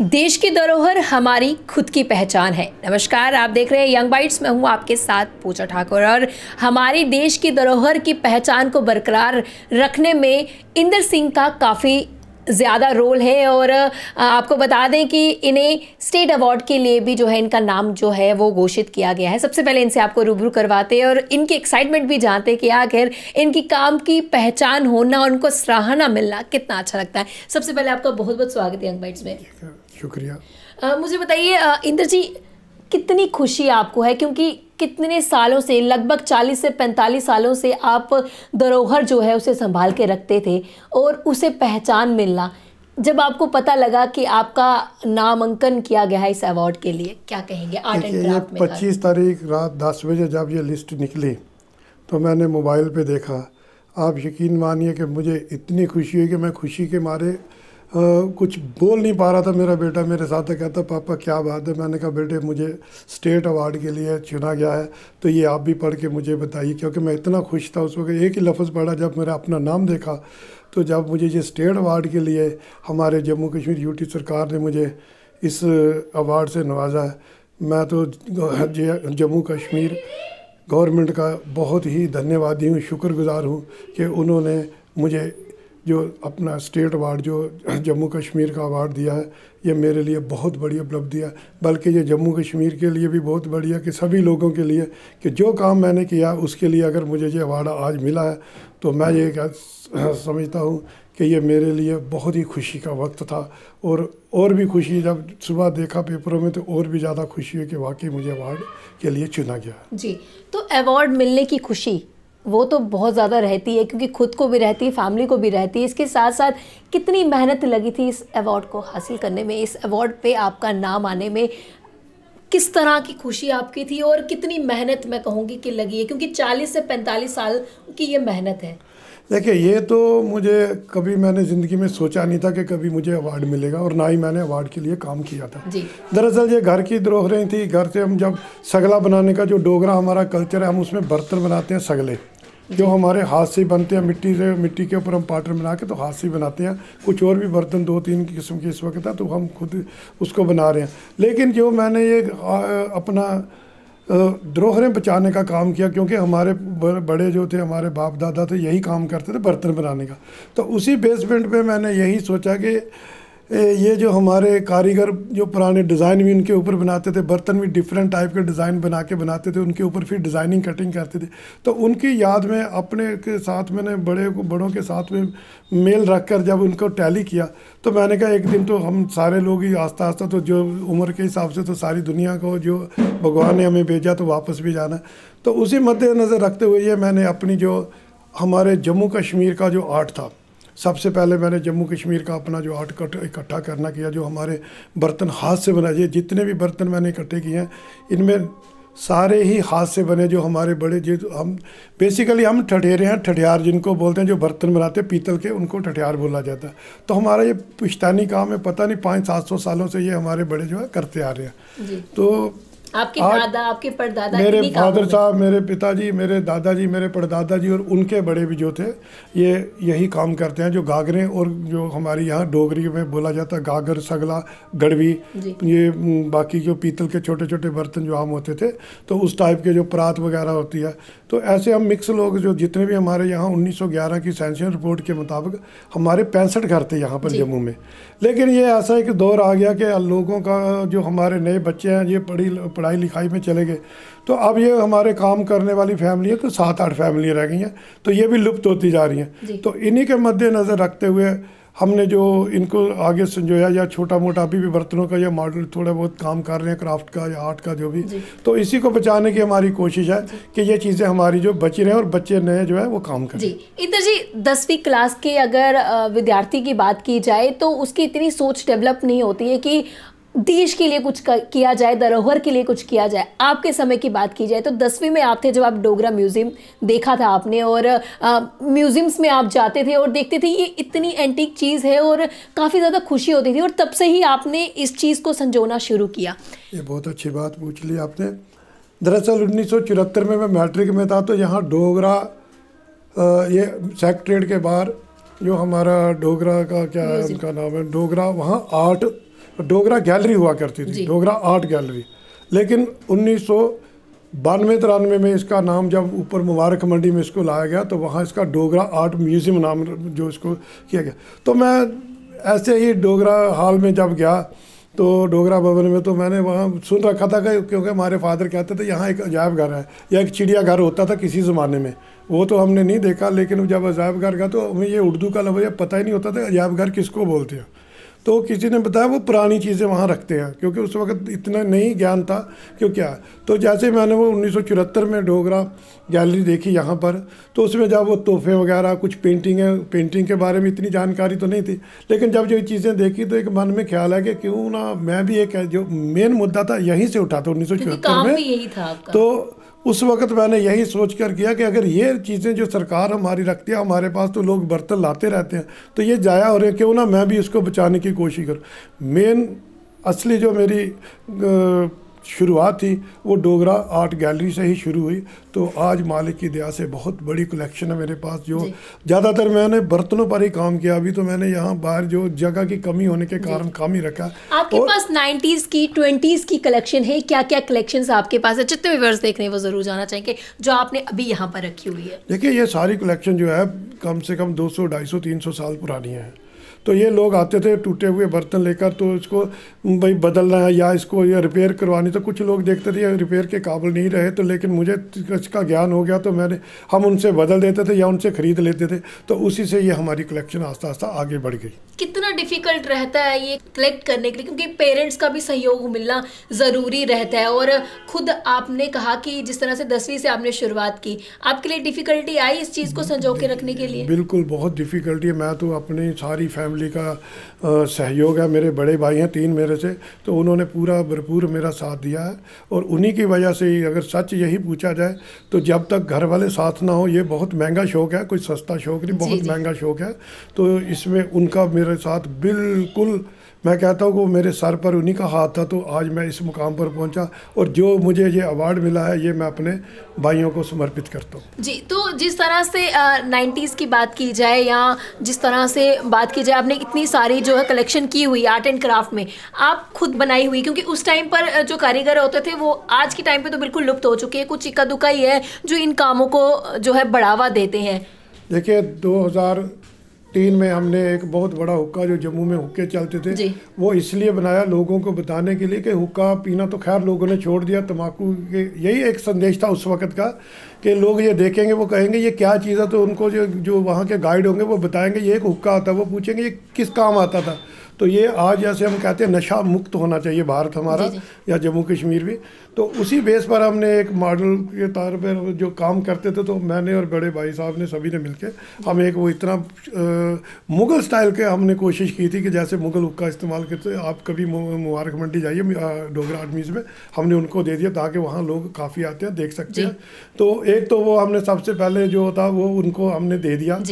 देश की धरोहर हमारी खुद की पहचान है नमस्कार आप देख रहे हैं यंग बाइट्स में हूं आपके साथ पूजा ठाकुर और हमारे देश की धरोहर की पहचान को बरकरार रखने में इंदर सिंह का काफ़ी ज़्यादा रोल है और आपको बता दें कि इन्हें स्टेट अवार्ड के लिए भी जो है इनका नाम जो है वो घोषित किया गया है सबसे पहले इनसे आपको रूबरू करवाते हैं और इनकी एक्साइटमेंट भी जानते हैं कि आखिर इनकी काम की पहचान होना और उनको सराहना मिलना कितना अच्छा लगता है सबसे पहले आपका बहुत बहुत स्वागत है यंग में शुक्रिया आ, मुझे बताइए इंद्र जी कितनी खुशी आपको है क्योंकि कितने सालों से लगभग 40 से 45 सालों से आप धरोहर जो है उसे संभाल के रखते थे और उसे पहचान मिलना जब आपको पता लगा कि आपका नामांकन किया गया है इस अवार्ड के लिए क्या कहेंगे आर्ट एंड क्राफ्ट में पच्चीस तारीख रात दस बजे जब ये लिस्ट निकली तो मैंने मोबाइल पे देखा आप यकीन मानिए कि मुझे इतनी खुशी हुई कि मैं खुशी के मारे कुछ बोल नहीं पा रहा था मेरा बेटा मेरे साथ कहता पापा क्या बात है मैंने कहा बेटे मुझे स्टेट अवार्ड के लिए चुना गया है तो ये आप भी पढ़ के मुझे बताइए क्योंकि मैं इतना खुश था उस वक्त एक ही लफ्ज़ पढ़ा जब मेरा अपना नाम देखा तो जब मुझे ये स्टेट अवार्ड के लिए हमारे जम्मू कश्मीर यूटी सरकार ने मुझे इस अवार्ड से नवाजा है मैं तो जम्मू कश्मीर गवर्नमेंट का बहुत ही धन्यवादी हूँ शुक्रगुज़ार हूँ कि उन्होंने मुझे जो अपना स्टेट अवार्ड जो जम्मू कश्मीर का अवार्ड दिया है ये मेरे लिए बहुत बड़ी उपलब्धि है बल्कि ये जम्मू कश्मीर के लिए भी बहुत बड़ी है कि सभी लोगों के लिए कि जो काम मैंने किया उसके लिए अगर मुझे ये अवार्ड आज मिला है तो मैं ये समझता हूँ कि ये मेरे लिए बहुत ही खुशी का वक्त था और और भी खुशी जब सुबह देखा पेपरों में तो और भी ज़्यादा खुशी है कि वाकई मुझे अवार्ड के लिए चुना गया जी तो अवार्ड मिलने की खुशी वो तो बहुत ज़्यादा रहती है क्योंकि खुद को भी रहती है फैमिली को भी रहती है इसके साथ साथ कितनी मेहनत लगी थी इस अवार्ड को हासिल करने में इस अवार्ड पे आपका नाम आने में किस तरह की खुशी आपकी थी और कितनी मेहनत मैं कहूँगी कि लगी है क्योंकि 40 से 45 साल की ये मेहनत है देखिए ये तो मुझे कभी मैंने ज़िंदगी में सोचा नहीं था कि कभी मुझे अवार्ड मिलेगा और ना ही मैंने अवार्ड के लिए काम किया था दरअसल ये घर की द्रोहरें थी घर से हम जब सगला बनाने का जो डोगरा हमारा कल्चर है हम उसमें बर्तन बनाते हैं सगले जो हमारे हाथ से ही बनते हैं मिट्टी से मिट्टी के ऊपर हम पाटर बना के तो हाथ से ही बनाते हैं कुछ और भी बर्तन दो तीन किस्म के इस वक्त है तो हम खुद उसको बना रहे हैं लेकिन जो मैंने ये अपना द्रोहरें बचाने का काम किया क्योंकि हमारे बड़े जो थे हमारे बाप दादा थे यही काम करते थे बर्तन बनाने का तो उसी बेसमेंट पे मैंने यही सोचा कि ये जो हमारे कारीगर जो पुराने डिज़ाइन भी उनके ऊपर बनाते थे बर्तन भी डिफरेंट टाइप के डिज़ाइन बना के बनाते थे उनके ऊपर फिर डिज़ाइनिंग कटिंग करते थे तो उनकी याद में अपने के साथ मैंने बड़े को बड़ों के साथ में मेल रख कर जब उनको टैली किया तो मैंने कहा एक दिन तो हम सारे लोग ही आस्ता आस्ता तो जो उम्र के हिसाब से तो सारी दुनिया को जो भगवान ने हमें भेजा तो वापस भी जाना तो उसी मद्देनज़र रखते हुए ये मैंने अपनी जो हमारे जम्मू कश्मीर का जो आर्ट था सबसे पहले मैंने जम्मू कश्मीर का अपना जो आर्ट कट इकट्ठा करना किया जो हमारे बर्तन हाथ से बनाए जितने भी बर्तन मैंने इकट्ठे किए हैं इनमें सारे ही हाथ से बने जो हमारे बड़े जो हम बेसिकली हम ठठेरे हैं ठठियार जिनको बोलते हैं जो बर्तन बनाते हैं पीतल के उनको ठठियार बोला जाता है तो हमारा ये पुश्तानी काम है पता नहीं पाँच सात सौ सालों से ये हमारे बड़े जो है करते आ रहे हैं तो आपके दादा आपके परदादा मेरे फादर साहब मेरे पिताजी मेरे दादाजी मेरे परदादा जी और उनके बड़े भी जो थे ये यही काम करते हैं जो घाघरें और जो हमारे यहाँ डोगरी में बोला जाता है घाघर सगला गड़वी ये बाकी जो पीतल के छोटे छोटे बर्तन जो हम होते थे तो उस टाइप के जो परात वगैरह होती है तो ऐसे हम मिक्स लोग जो जितने भी हमारे यहाँ उन्नीस की सेंशन रिपोर्ट के मुताबिक हमारे पैंसठ घर थे यहाँ पर जम्मू में लेकिन ये ऐसा एक दौर आ गया कि लोगों का जो हमारे नए बच्चे हैं ये पढ़ी पढ़ाई लिखाई में चले गए तो अब ये हमारे काम करने वाली फैमिली है तो सात आठ फैमिली रह गई हैं तो ये भी लुप्त होती जा रही हैं तो इन्हीं के मद्देनज़र रखते हुए हमने जो इनको आगे संजोया या छोटा मोटा अभी भी बर्तनों का या मॉडल थोड़ा बहुत काम कर रहे हैं क्राफ्ट का या आर्ट का जो भी तो इसी को बचाने की हमारी कोशिश है कि ये चीज़ें हमारी जो बची रहे और बच्चे नए जो है वो काम करें जी इंद्र जी दसवीं क्लास के अगर विद्यार्थी की बात की जाए तो उसकी इतनी सोच डेवलप नहीं होती है कि देश के लिए कुछ किया जाए धरोहर के लिए कुछ किया जाए आपके समय की बात की जाए तो दसवीं में आप थे जब आप डोगरा म्यूज़ियम देखा था आपने और म्यूज़ियम्स में आप जाते थे और देखते थे ये इतनी एंटीक चीज़ है और काफ़ी ज़्यादा खुशी होती थी और तब से ही आपने इस चीज़ को संजोना शुरू किया ये बहुत अच्छी बात पूछ ली आपने दरअसल उन्नीस में मैं मैट्रिक में था तो यहाँ डोगरा ये सेक्ट्रेट के बाहर जो हमारा डोगरा का क्या है उनका नाम है डोगरा वहाँ आर्ट डोगरा गैलरी हुआ करती थी डोगरा आर्ट गैलरी लेकिन उन्नीस सौ बानवे तिरानवे में इसका नाम जब ऊपर मुबारक मंडी में इसको लाया गया तो वहाँ इसका डोगरा आर्ट म्यूज़ियम नाम जो इसको किया गया तो मैं ऐसे ही डोगरा हॉल में जब गया तो डोगरा भवन में तो मैंने वहाँ सुन रखा था कि क्योंकि हमारे फादर कहते थे यहाँ एक अजायब घर है या एक चिड़िया घर होता था किसी ज़माने में वो तो हमने नहीं देखा लेकिन जब अजायब घर गया तो हमें ये उर्दू का लफ्ज़ पता ही नहीं होता था अजायब घर किसको बोलते हैं तो किसी ने बताया वो पुरानी चीज़ें वहाँ रखते हैं क्योंकि उस वक्त इतना नहीं ज्ञान था क्यों क्या तो जैसे मैंने वो उन्नीस में डोगरा गैलरी देखी यहाँ पर तो उसमें जब वो तोहफे वगैरह कुछ पेंटिंग है पेंटिंग के बारे में इतनी जानकारी तो नहीं थी लेकिन जब जो चीज़ें देखी तो एक मन में ख्याल है कि क्यों ना मैं भी एक जो मेन मुद्दा था यहीं से उठा था उन्नीस में तो उस वक्त मैंने यही सोच कर किया कि अगर ये चीज़ें जो सरकार हमारी रखती है हमारे पास तो लोग बर्तन लाते रहते हैं तो ये जाया हो रहा है क्यों ना मैं भी इसको बचाने की कोशिश करूँ मेन असली जो मेरी शुरुआत ही वो डोगरा आर्ट गैलरी से ही शुरू हुई तो आज मालिक की दया से बहुत बड़ी कलेक्शन है मेरे पास जो ज़्यादातर मैंने बर्तनों पर ही काम किया अभी तो मैंने यहाँ बाहर जो जगह की कमी होने के कारण काम ही रखा आपके पास नाइन्टीज की ट्वेंटीज की कलेक्शन है क्या क्या कलेक्शन आपके पास है जितने व्यवर्स देख रहे हैं वो ज़रूर जाना चाहेंगे जो आपने अभी यहाँ पर रखी हुई है देखिए ये सारी कलेक्शन जो है कम से कम दो सौ ढाई साल पुरानी है तो ये लोग आते थे टूटे हुए बर्तन लेकर तो इसको भाई बदलना है या इसको या रिपेयर करवानी तो कुछ लोग देखते थे रिपेयर के काबिल नहीं रहे तो लेकिन मुझे इसका ज्ञान हो गया तो मैंने हम उनसे बदल देते थे या उनसे ख़रीद लेते थे तो उसी से ये हमारी कलेक्शन आस्ता आस्ता आगे बढ़ गई कितना डिफिकल्ट रहता है ये कलेक्ट करने के लिए क्योंकि पेरेंट्स का भी सहयोग मिलना ज़रूरी रहता है और खुद आपने कहा कि जिस तरह से दसवीं से आपने शुरुआत की आपके लिए डिफ़िकल्टी आई इस चीज़ को संजो के रखने के लिए बिल्कुल बहुत डिफ़िकल्टी है मैं तो अपनी सारी फैमिली फैमिली का आ, सहयोग है मेरे बड़े भाई हैं तीन मेरे से तो उन्होंने पूरा भरपूर मेरा साथ दिया है और उन्हीं की वजह से ही अगर सच यही पूछा जाए तो जब तक घर वाले साथ ना हो ये बहुत महंगा शौक है कोई सस्ता शौक नहीं बहुत महंगा शौक है तो इसमें उनका मेरे साथ बिल्कुल मैं कहता हूँ कि मेरे सर पर उन्हीं का हाथ था तो आज मैं इस मुकाम पर पहुँचा और जो मुझे ये अवार्ड मिला है ये मैं अपने भाइयों को समर्पित करता हूँ जी तो जिस तरह से नाइन्टीज़ की बात की जाए या जिस तरह से बात की जाए आपने इतनी सारी जो है कलेक्शन की हुई आर्ट एंड क्राफ्ट में आप खुद बनाई हुई क्योंकि उस टाइम पर जो कारीगर होते थे वो आज के टाइम पर तो बिल्कुल लुप्त हो चुके हैं कुछ इक्का दुक्का ही है जो इन कामों को जो है बढ़ावा देते हैं देखिए दो तीन में हमने एक बहुत बड़ा हुक्का जो जम्मू में हुक्के चलते थे वो इसलिए बनाया लोगों को बताने के लिए कि हुक्का पीना तो खैर लोगों ने छोड़ दिया तम्बाकू के यही एक संदेश था उस वक्त का कि लोग ये देखेंगे वो कहेंगे ये क्या चीज़ है तो उनको जो जो वहाँ के गाइड होंगे वो बताएंगे ये एक हुक्का आता है वो पूछेंगे ये किस काम आता था तो ये आज जैसे हम कहते हैं नशा मुक्त होना चाहिए भारत हमारा जी जी। या जम्मू कश्मीर भी तो उसी बेस पर हमने एक मॉडल के तौर पर जो काम करते थे तो मैंने और बड़े भाई साहब ने सभी ने के हम एक वो इतना मुग़ल स्टाइल के हमने कोशिश की थी कि जैसे मुग़ल हुक्का इस्तेमाल करते आप कभी मुबारक मंडी जाइए डोगरा आर्मीज में हमने उनको दे दिया ताकि वहाँ लोग काफ़ी आते हैं देख सकते हैं तो एक तो वो हमने सबसे पहले जो था वो उनको हमने दे दिया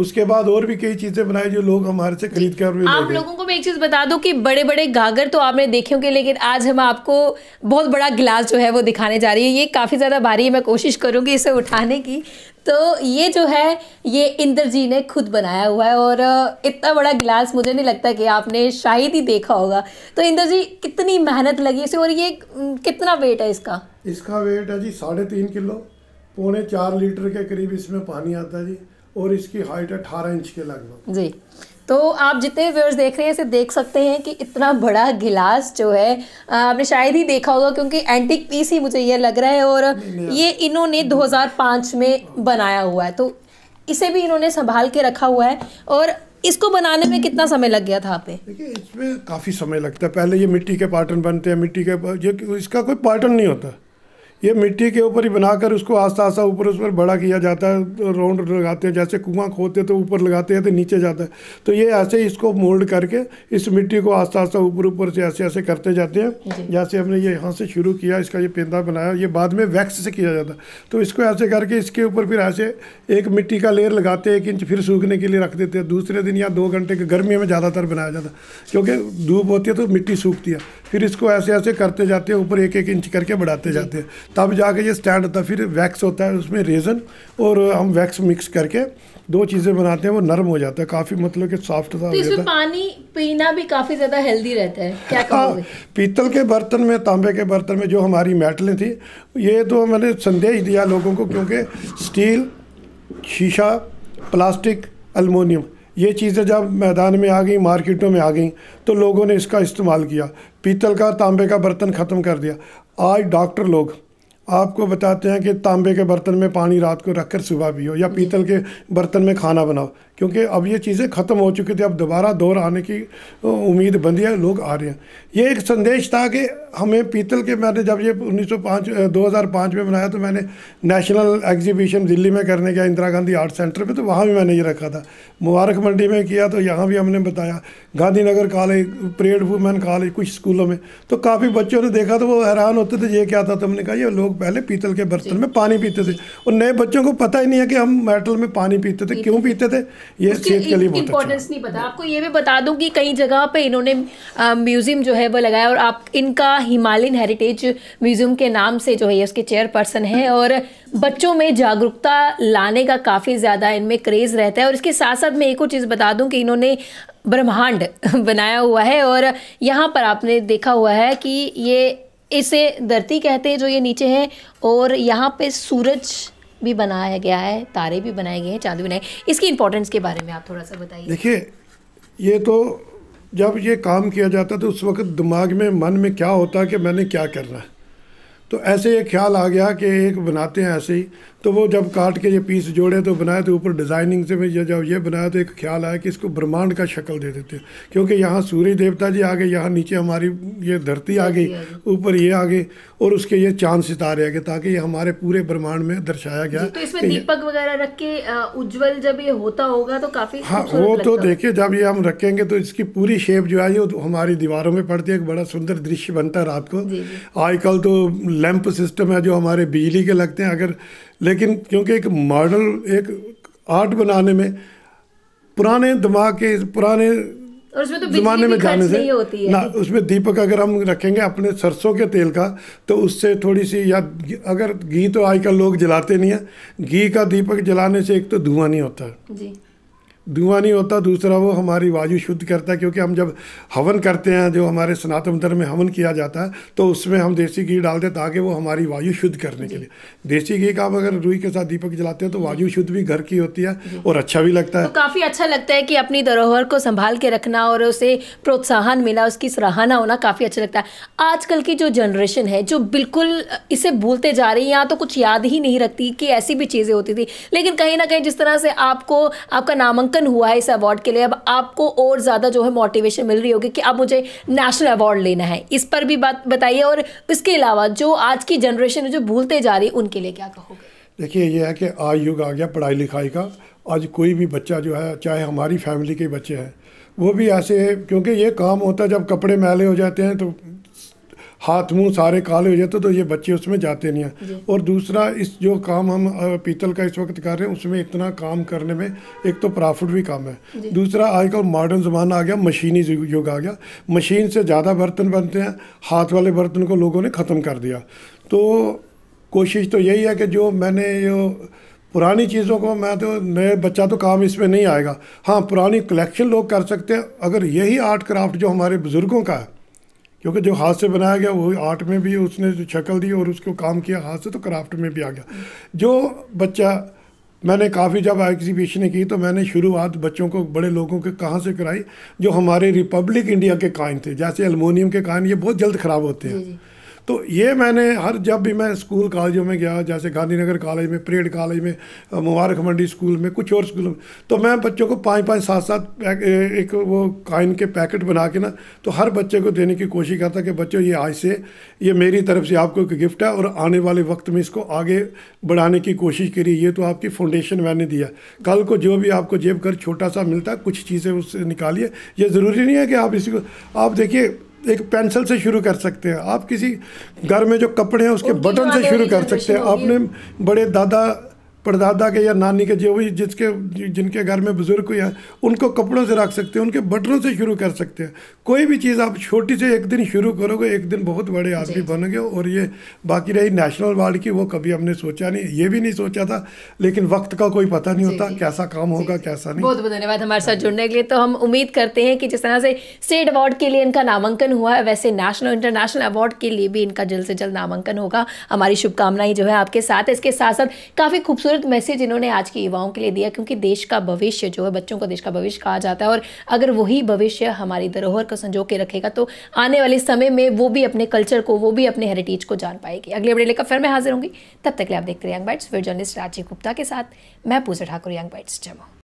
उसके बाद और भी कई चीज़ें बनाई जो लोग हमारे से खरीद कर भी आप लोगों को मैं एक चीज़ बता दूं कि बड़े बड़े घाघर तो आपने देखे होंगे लेकिन आज हम आपको बहुत बड़ा गिलास जो है वो दिखाने जा रही है ये काफ़ी ज़्यादा भारी है मैं कोशिश करूंगी इसे उठाने की तो ये जो है ये इंद्र जी ने खुद बनाया हुआ है और इतना बड़ा गिलास मुझे नहीं लगता कि आपने शायद ही देखा होगा तो इंद्र जी कितनी मेहनत लगी इसे और ये कितना वेट है इसका इसका वेट है जी साढ़े किलो पौने चार लीटर के करीब इसमें पानी आता है जी और इसकी हाइट अठारह इंच के लगभग जी तो आप जितने व्यूअर्स देख रहे हैं इसे देख सकते हैं कि इतना बड़ा गिलास जो है आपने शायद ही देखा होगा क्योंकि एंटिक पीस ही मुझे ये लग रहा है और ये इन्होंने 2005 में बनाया हुआ है तो इसे भी इन्होंने संभाल के रखा हुआ है और इसको बनाने में कितना समय लग गया था आप देखिए इसमें काफ़ी समय लगता है पहले ये मिट्टी के पार्टन बनते हैं मिट्टी के ये इसका कोई पार्टन नहीं होता ये मिट्टी के ऊपर ही बनाकर उसको आस्ता आस्ता ऊपर उस पर बड़ा किया जाता है तो राउंड लगाते हैं जैसे कुआं खोदते तो ऊपर लगाते हैं तो नीचे जाता है तो ये ऐसे इसको मोल्ड करके इस मिट्टी को आस्ता आस्ता ऊपर ऊपर से ऐसे ऐसे करते जाते हैं जैसे हमने ये यहाँ से शुरू किया इसका ये पेंदा बनाया ये बाद में वैक्स से किया जाता है तो इसको ऐसे करके इसके ऊपर फिर ऐसे एक मिट्टी का लेयर लगाते हैं एक इंच फिर सूखने के लिए रख देते हैं दूसरे दिन या दो घंटे के गर्मी में ज़्यादातर बनाया जाता है क्योंकि धूप होती है तो मिट्टी सूखती है फिर इसको ऐसे ऐसे करते जाते हैं ऊपर एक एक इंच करके बढ़ाते जाते हैं तब जाके ये स्टैंड होता है फिर वैक्स होता है उसमें रेजन और हम वैक्स मिक्स करके दो चीज़ें बनाते हैं वो नर्म हो जाता है काफ़ी मतलब कि सॉफ्ट सा तो पानी पीना भी काफ़ी ज़्यादा हेल्दी रहता है क्या हाँ पीतल के बर्तन में तांबे के बर्तन में जो हमारी मेटलें थी ये तो मैंने संदेश दिया लोगों को क्योंकि स्टील शीशा प्लास्टिक अलमोनियम ये चीज़ें जब मैदान में आ गई मार्केटों में आ गई तो लोगों ने इसका इस्तेमाल किया पीतल का तांबे का बर्तन ख़त्म कर दिया आज डॉक्टर लोग आपको बताते हैं कि तांबे के बर्तन में पानी रात को रख कर सुबह पियो या पीतल के बर्तन में खाना बनाओ क्योंकि अब ये चीज़ें ख़त्म हो चुकी थी अब दोबारा दौर आने की उम्मीद बंदी है लोग आ रहे हैं ये एक संदेश था कि हमें पीतल के मैंने जब ये 1905 2005 में बनाया तो मैंने नेशनल एग्जीबिशन दिल्ली में करने गया इंदिरा गांधी आर्ट सेंटर में तो वहाँ भी मैंने ये रखा था मुबारक मंडी में किया तो यहाँ भी हमने बताया Gandhinagar college parade women college कुछ स्कूलों में तो काफ़ी बच्चों ने देखा तो वो हैरान होते थे ये क्या था तो हमने कहा ये लोग पहले पीतल के बर्तन में पानी पीते थे और नए बच्चों को पता ही नहीं है कि हम मेटल में पानी पीते थे क्यों पीते थे ये सेहत के लिए इम्पोर्टेंस अच्छा नहीं पता आपको ये भी बता दूं कि कई जगह पे इन्होंने म्यूजियम जो है वो लगाया और आप इनका हिमालयन हेरिटेज म्यूजियम के नाम से जो है उसके चेयरपर्सन है और बच्चों में जागरूकता लाने का काफ़ी ज़्यादा इनमें क्रेज़ रहता है और इसके साथ साथ मैं एक और चीज़ बता दूं कि इन्होंने ब्रह्मांड बनाया हुआ है और यहाँ पर आपने देखा हुआ है कि ये इसे धरती कहते हैं जो ये नीचे है और यहाँ पे सूरज भी बनाया गया है तारे भी बनाए गए हैं चांद भी बनाए इसकी इम्पोर्टेंस के बारे में आप थोड़ा सा बताइए देखिए ये तो जब ये काम किया जाता है तो उस वक्त दिमाग में मन में क्या होता है कि मैंने क्या करना है तो ऐसे ये ख्याल आ गया कि एक बनाते हैं ऐसे ही तो वो जब काट के ये पीस जोड़े तो बनाए तो ऊपर डिज़ाइनिंग से भी जब ये बनाया तो एक ख्याल आया कि इसको ब्रह्मांड का शक्ल दे देते हैं क्योंकि यहाँ सूर्य देवता जी आ गए यहाँ नीचे हमारी ये धरती आ गई ऊपर ये आ गए और उसके ये चांद सितारे आ गए ताकि ये हमारे पूरे ब्रह्मांड में दर्शाया गया तो इसमें दीपक वगैरह रख के उज्ज्वल जब ये होता होगा तो काफ़ी हाँ वो तो देखिए जब ये हम रखेंगे तो इसकी पूरी शेप जो है ये हमारी दीवारों में पड़ती है एक बड़ा सुंदर दृश्य बनता है रात को आजकल तो लैंप सिस्टम है जो हमारे बिजली के लगते हैं अगर लेकिन क्योंकि एक मॉडल एक आर्ट बनाने में पुराने दिमाग के पुराने तो जमाने में जाने से होती है ना उसमें दीपक अगर हम रखेंगे अपने सरसों के तेल का तो उससे थोड़ी सी या अगर घी तो आजकल लोग जलाते नहीं है घी का दीपक जलाने से एक तो धुआं नहीं होता है जी धुआं नहीं होता दूसरा वो हमारी वायु शुद्ध करता है क्योंकि हम जब हवन करते हैं जो हमारे सनातन धर्म में हवन किया जाता है तो उसमें हम देसी घी डालते हैं ताकि वो हमारी वायु शुद्ध करने के लिए देसी घी का हम अगर रुई के साथ दीपक जलाते हैं तो वायु शुद्ध भी घर की होती है और अच्छा भी लगता है तो काफ़ी अच्छा लगता है कि अपनी धरोहर को संभाल के रखना और उसे प्रोत्साहन मिला उसकी सराहना होना काफ़ी अच्छा लगता है आजकल की जो जनरेशन है जो बिल्कुल इसे भूलते जा रही है यहाँ तो कुछ याद ही नहीं रखती कि ऐसी भी चीज़ें होती थी लेकिन कहीं ना कहीं जिस तरह से आपको आपका नामांकन नामांकन हुआ है इस अवार्ड के लिए अब आपको और ज़्यादा जो है मोटिवेशन मिल रही होगी कि अब मुझे नेशनल अवार्ड लेना है इस पर भी बात बताइए और इसके अलावा जो आज की जनरेशन है जो भूलते जा रही उनके लिए क्या कहोगे देखिए यह है कि आज युग आ गया पढ़ाई लिखाई का आज कोई भी बच्चा जो है चाहे हमारी फैमिली के बच्चे हैं वो भी ऐसे क्योंकि ये काम होता है जब कपड़े मैले हो जाते हैं तो हाथ मुंह सारे काले हो जाते तो ये बच्चे उसमें जाते नहीं हैं और दूसरा इस जो काम हम पीतल का इस वक्त कर रहे हैं उसमें इतना काम करने में एक तो प्रॉफिट भी कम है दूसरा आजकल मॉडर्न ज़माना आ गया मशीनी युग आ गया मशीन से ज़्यादा बर्तन बनते हैं हाथ वाले बर्तन को लोगों ने ख़त्म कर दिया तो कोशिश तो यही है कि जो मैंने जो पुरानी चीज़ों को मैं तो नए बच्चा तो काम इसमें नहीं आएगा हाँ पुरानी कलेक्शन लोग कर सकते हैं अगर यही आर्ट क्राफ्ट जो हमारे बुज़ुर्गों का है क्योंकि जो हाथ से बनाया गया वो आर्ट में भी उसने जो शक्ल दी और उसको काम किया हाथ से तो क्राफ्ट में भी आ गया जो बच्चा मैंने काफ़ी जब एग्जीबिशन की तो मैंने शुरुआत बच्चों को बड़े लोगों के कहाँ से कराई जो हमारे रिपब्लिक इंडिया के कान थे जैसे अलमोनियम के कान ये बहुत जल्द ख़राब होते हैं तो ये मैंने हर जब भी मैं स्कूल कॉलेजों में गया जैसे गांधीनगर कॉलेज में परेड कॉलेज में मुबारक मंडी स्कूल में कुछ और स्कूलों में तो मैं बच्चों को पाँच पाँच सात सात एक वो काइन के पैकेट बना के ना तो हर बच्चे को देने की कोशिश करता कि बच्चों ये आज से ये मेरी तरफ से आपको एक गिफ्ट है और आने वाले वक्त में इसको आगे बढ़ाने की कोशिश करिए ये तो आपकी फाउंडेशन मैंने दिया कल को जो भी आपको जेब कर छोटा सा मिलता है कुछ चीज़ें उससे निकालिए ये ज़रूरी नहीं है कि आप इसी को आप देखिए एक पेंसिल से शुरू कर सकते हैं आप किसी घर में जो कपड़े हैं उसके बटन से शुरू कर सकते हैं आपने बड़े दादा परदादा के या नानी के जो भी जिसके जिनके घर में बुज़ुर्ग कोई है उनको कपड़ों से रख सकते हैं उनके बटनों से शुरू कर सकते हैं कोई भी चीज़ आप छोटी से एक दिन शुरू करोगे एक दिन बहुत बड़े आदमी बनोगे और ये बाकी रही नेशनल वार्ड की वो कभी हमने सोचा नहीं ये भी नहीं सोचा था लेकिन वक्त का कोई पता नहीं होता कैसा काम होगा कैसा नहीं बहुत बहुत धन्यवाद हमारे साथ जुड़ने के लिए तो हम उम्मीद करते हैं कि जिस तरह से स्टेट अवार्ड के लिए इनका नामांकन हुआ है वैसे नेशनल इंटरनेशनल अवार्ड के लिए भी इनका जल्द से जल्द नामांकन होगा हमारी शुभकामनाएं जो है आपके साथ इसके साथ साथ काफ़ी खूबसूरत खूबसूरत मैसेज इन्होंने आज के युवाओं के लिए दिया क्योंकि देश का भविष्य जो है बच्चों को देश का भविष्य कहा जाता है और अगर वही भविष्य हमारी धरोहर को संजो के रखेगा तो आने वाले समय में वो भी अपने कल्चर को वो भी अपने हेरिटेज को जान पाएगी अगले बड़े लेकर फिर मैं हाजिर होंगी तब तक लिए आप देखते रहे यंग बाइट्स फिर जर्नलिस्ट राजीव गुप्ता के साथ मैं पूजा ठाकुर यंग बाइट्स जमा